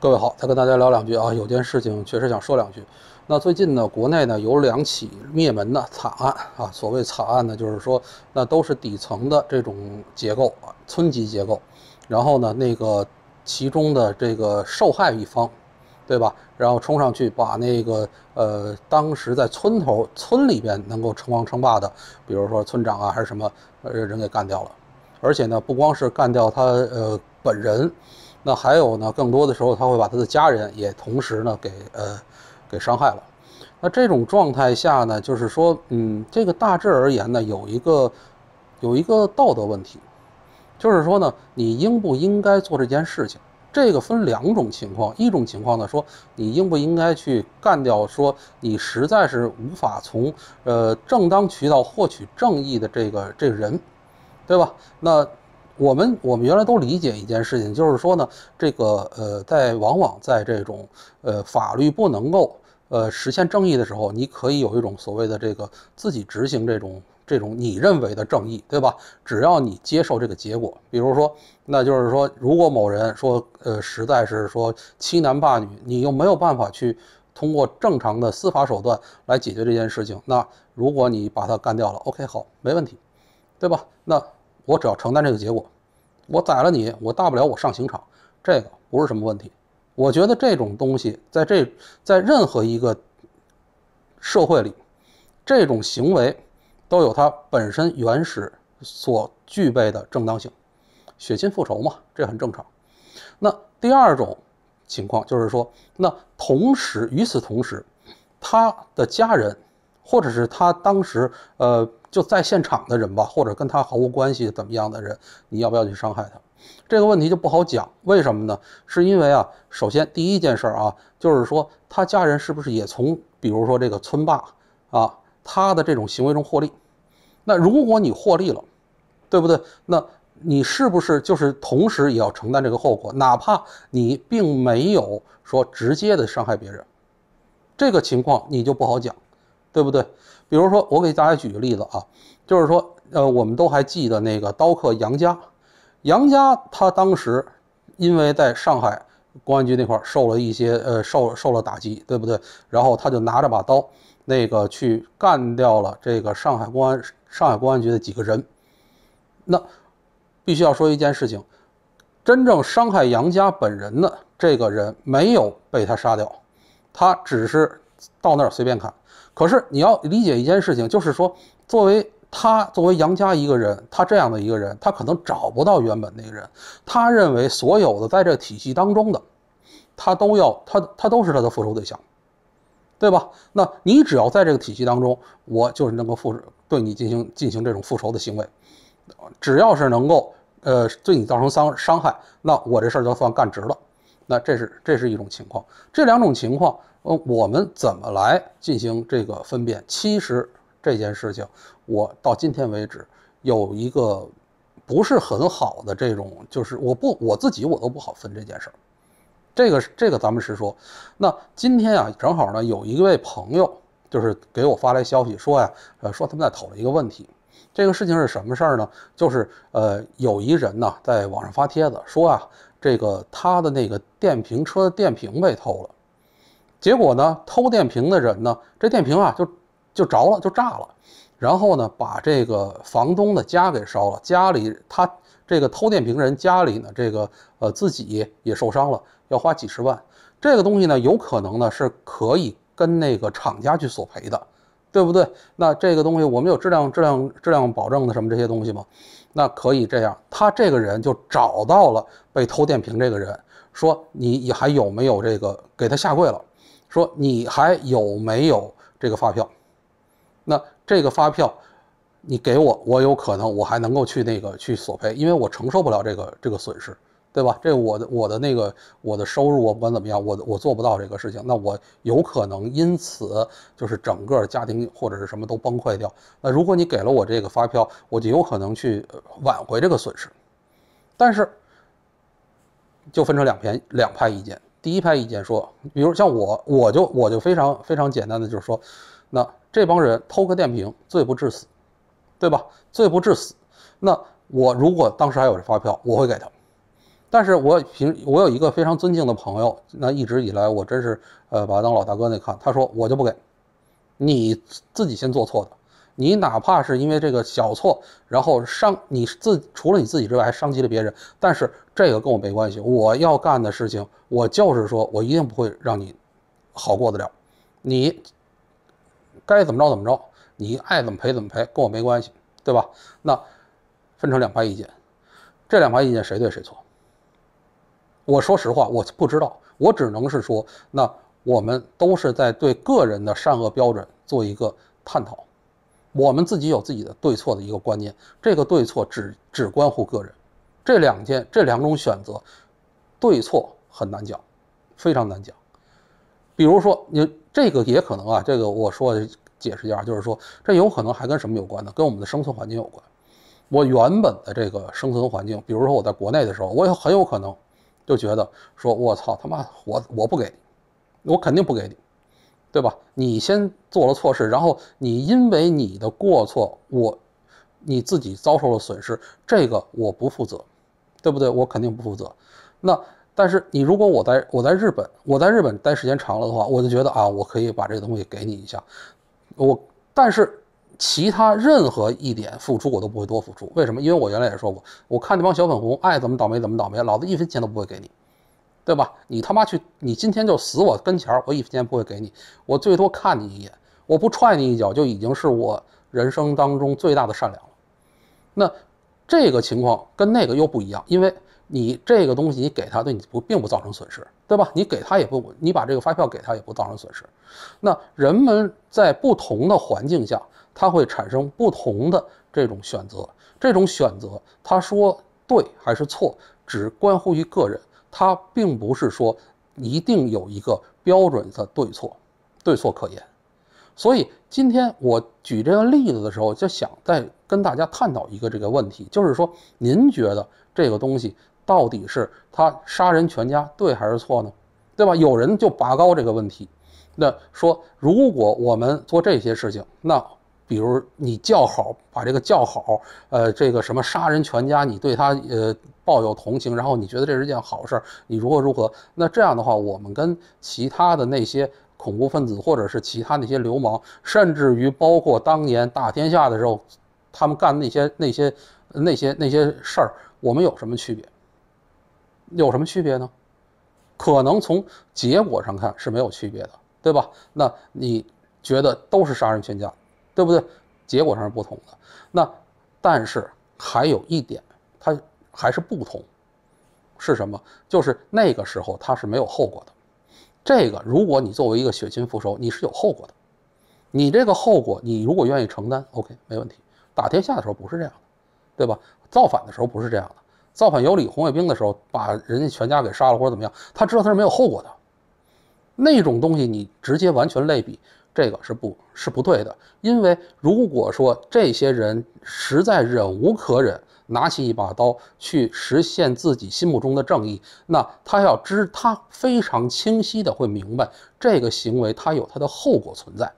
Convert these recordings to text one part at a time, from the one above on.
各位好，再跟大家聊两句啊，有件事情确实想说两句。那最近呢，国内呢有两起灭门的惨案啊。所谓惨案呢，就是说那都是底层的这种结构，村级结构。然后呢，那个其中的这个受害一方，对吧？然后冲上去把那个呃，当时在村头、村里边能够称王称霸的，比如说村长啊，还是什么呃人给干掉了。而且呢，不光是干掉他呃本人。那还有呢？更多的时候，他会把他的家人也同时呢给呃给伤害了。那这种状态下呢，就是说，嗯，这个大致而言呢，有一个有一个道德问题，就是说呢，你应不应该做这件事情？这个分两种情况，一种情况呢，说你应不应该去干掉说你实在是无法从呃正当渠道获取正义的这个这个人，对吧？那。我们我们原来都理解一件事情，就是说呢，这个呃，在往往在这种呃法律不能够呃实现正义的时候，你可以有一种所谓的这个自己执行这种这种你认为的正义，对吧？只要你接受这个结果，比如说，那就是说，如果某人说呃实在是说欺男霸女，你又没有办法去通过正常的司法手段来解决这件事情，那如果你把他干掉了，OK，好，没问题，对吧？那。我只要承担这个结果，我宰了你，我大不了我上刑场，这个不是什么问题。我觉得这种东西在这在任何一个社会里，这种行为都有它本身原始所具备的正当性，血亲复仇嘛，这很正常。那第二种情况就是说，那同时与此同时，他的家人。或者是他当时呃就在现场的人吧，或者跟他毫无关系怎么样的人，你要不要去伤害他？这个问题就不好讲。为什么呢？是因为啊，首先第一件事儿啊，就是说他家人是不是也从，比如说这个村霸啊，他的这种行为中获利？那如果你获利了，对不对？那你是不是就是同时也要承担这个后果？哪怕你并没有说直接的伤害别人，这个情况你就不好讲。对不对？比如说，我给大家举个例子啊，就是说，呃，我们都还记得那个刀客杨佳，杨佳他当时因为在上海公安局那块受了一些，呃，受受了打击，对不对？然后他就拿着把刀，那个去干掉了这个上海公安上海公安局的几个人。那必须要说一件事情，真正伤害杨佳本人的这个人没有被他杀掉，他只是到那儿随便砍。可是你要理解一件事情，就是说，作为他，作为杨家一个人，他这样的一个人，他可能找不到原本那个人。他认为所有的在这个体系当中的，他都要他他都是他的复仇对象，对吧？那你只要在这个体系当中，我就是能够复对你进行进行这种复仇的行为，只要是能够呃对你造成伤伤害，那我这事儿就算干值了。那这是这是一种情况，这两种情况，呃，我们怎么来进行这个分辨？其实这件事情，我到今天为止有一个不是很好的这种，就是我不我自己我都不好分这件事儿，这个这个咱们实说。那今天啊，正好呢，有一位朋友就是给我发来消息说呀，呃，说他们在讨论一个问题，这个事情是什么事儿呢？就是呃，有一人呢在网上发帖子说啊。这个他的那个电瓶车的电瓶被偷了，结果呢，偷电瓶的人呢，这电瓶啊就就着了，就炸了，然后呢，把这个房东的家给烧了，家里他这个偷电瓶人家里呢，这个呃自己也受伤了，要花几十万。这个东西呢，有可能呢是可以跟那个厂家去索赔的，对不对？那这个东西我们有质量质量质量保证的什么这些东西吗？那可以这样，他这个人就找到了。被偷电瓶这个人说：“你你还有没有这个？”给他下跪了，说：“你还有没有这个发票？”那这个发票，你给我，我有可能我还能够去那个去索赔，因为我承受不了这个这个损失，对吧？这我的我的那个我的收入，我不管怎么样，我我做不到这个事情。那我有可能因此就是整个家庭或者是什么都崩溃掉。那如果你给了我这个发票，我就有可能去挽回这个损失，但是。就分成两篇两派意见，第一派意见说，比如像我，我就我就非常非常简单的就是说，那这帮人偷个电瓶罪不至死，对吧？罪不至死，那我如果当时还有这发票，我会给他，但是我平我有一个非常尊敬的朋友，那一直以来我真是呃把他当老大哥那看，他说我就不给，你自己先做错的。你哪怕是因为这个小错，然后伤你自除了你自己之外，还伤及了别人，但是这个跟我没关系。我要干的事情，我就是说我一定不会让你好过得了。你该怎么着怎么着，你爱怎么赔怎么赔，跟我没关系，对吧？那分成两派意见，这两派意见谁对谁错？我说实话，我不知道，我只能是说，那我们都是在对个人的善恶标准做一个探讨。我们自己有自己的对错的一个观念，这个对错只只关乎个人。这两件这两种选择，对错很难讲，非常难讲。比如说，你这个也可能啊，这个我说解释一下，就是说这有可能还跟什么有关呢？跟我们的生存环境有关。我原本的这个生存环境，比如说我在国内的时候，我也很有可能就觉得说，我操他妈，我我不给，我肯定不给你。对吧？你先做了错事，然后你因为你的过错，我你自己遭受了损失，这个我不负责，对不对？我肯定不负责。那但是你如果我在我在日本，我在日本待时间长了的话，我就觉得啊，我可以把这个东西给你一下。我但是其他任何一点付出我都不会多付出，为什么？因为我原来也说过，我看那帮小粉红爱怎么倒霉怎么倒霉，老子一分钱都不会给你。对吧？你他妈去！你今天就死我跟前儿，我一分钱不会给你，我最多看你一眼，我不踹你一脚就已经是我人生当中最大的善良了。那这个情况跟那个又不一样，因为你这个东西你给他，对你不并不造成损失，对吧？你给他也不，你把这个发票给他也不造成损失。那人们在不同的环境下，他会产生不同的这种选择，这种选择他说对还是错，只关乎于个人。它并不是说一定有一个标准的对错，对错可言。所以今天我举这个例子的时候，就想再跟大家探讨一个这个问题，就是说，您觉得这个东西到底是他杀人全家对还是错呢？对吧？有人就拔高这个问题，那说如果我们做这些事情，那。比如你叫好，把这个叫好，呃，这个什么杀人全家，你对他呃抱有同情，然后你觉得这是件好事儿，你如何如何？那这样的话，我们跟其他的那些恐怖分子，或者是其他那些流氓，甚至于包括当年打天下的时候，他们干那些那些那些那些事儿，我们有什么区别？有什么区别呢？可能从结果上看是没有区别的，对吧？那你觉得都是杀人全家？对不对？结果上是不同的。那但是还有一点，它还是不同，是什么？就是那个时候它是没有后果的。这个如果你作为一个血亲复仇，你是有后果的。你这个后果，你如果愿意承担，OK，没问题。打天下的时候不是这样的，对吧？造反的时候不是这样的。造反有理红卫兵的时候，把人家全家给杀了或者怎么样，他知道他是没有后果的。那种东西你直接完全类比。这个是不是不对的？因为如果说这些人实在忍无可忍，拿起一把刀去实现自己心目中的正义，那他要知他非常清晰的会明白，这个行为他有他的后果存在，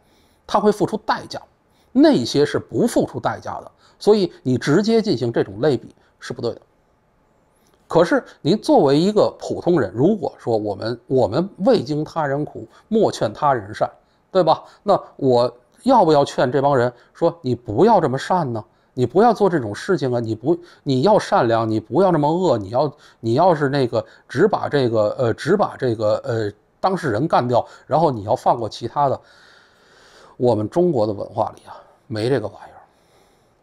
他会付出代价。那些是不付出代价的，所以你直接进行这种类比是不对的。可是您作为一个普通人，如果说我们我们未经他人苦，莫劝他人善。对吧？那我要不要劝这帮人说你不要这么善呢？你不要做这种事情啊！你不，你要善良，你不要这么恶。你要，你要是那个只把这个呃，只把这个呃当事人干掉，然后你要放过其他的。我们中国的文化里啊，没这个玩意儿，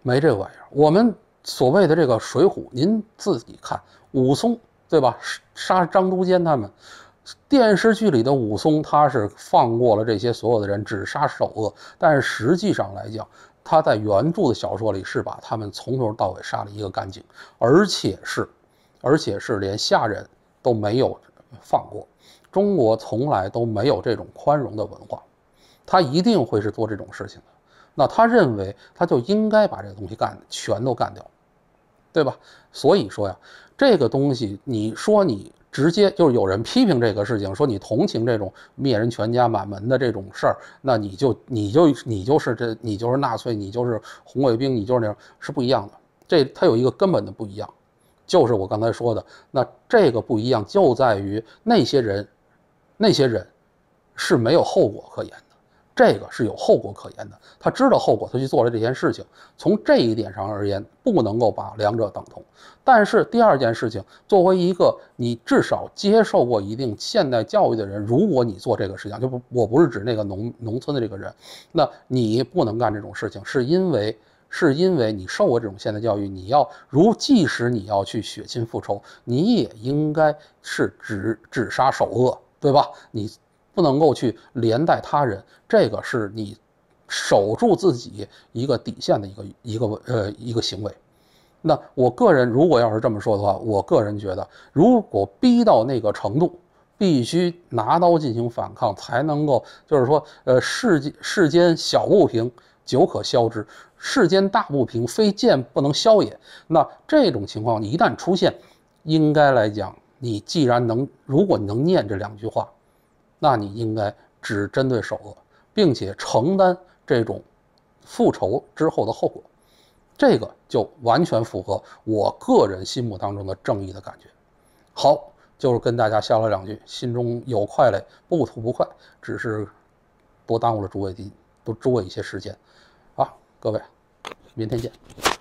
没这个玩意儿。我们所谓的这个《水浒》，您自己看武松，对吧？杀张都监他们。电视剧里的武松，他是放过了这些所有的人，只杀首恶。但是实际上来讲，他在原著的小说里是把他们从头到尾杀了一个干净，而且是，而且是连下人都没有放过。中国从来都没有这种宽容的文化，他一定会是做这种事情的。那他认为他就应该把这个东西干，全都干掉，对吧？所以说呀，这个东西你说你。直接就是有人批评这个事情，说你同情这种灭人全家满门的这种事儿，那你就你就你就是这你就是纳粹，你就是红卫兵，你就是那样是不一样的。这它有一个根本的不一样，就是我刚才说的。那这个不一样就在于那些人，那些人是没有后果可言。这个是有后果可言的，他知道后果，他去做了这件事情。从这一点上而言，不能够把两者等同。但是第二件事情，作为一个你至少接受过一定现代教育的人，如果你做这个事情，就不，我不是指那个农农村的这个人，那你不能干这种事情，是因为是因为你受过这种现代教育，你要如即使你要去血亲复仇，你也应该是只只杀首恶，对吧？你。不能够去连带他人，这个是你守住自己一个底线的一个一个呃一个行为。那我个人如果要是这么说的话，我个人觉得，如果逼到那个程度，必须拿刀进行反抗才能够，就是说，呃，世世间小不平，久可消之；世间大不平，非剑不能消也。那这种情况一旦出现，应该来讲，你既然能，如果你能念这两句话。那你应该只针对首恶，并且承担这种复仇之后的后果，这个就完全符合我个人心目当中的正义的感觉。好，就是跟大家瞎了两句，心中有快乐，不吐不快，只是多耽误了诸位的多诸位一些时间。好，各位，明天见。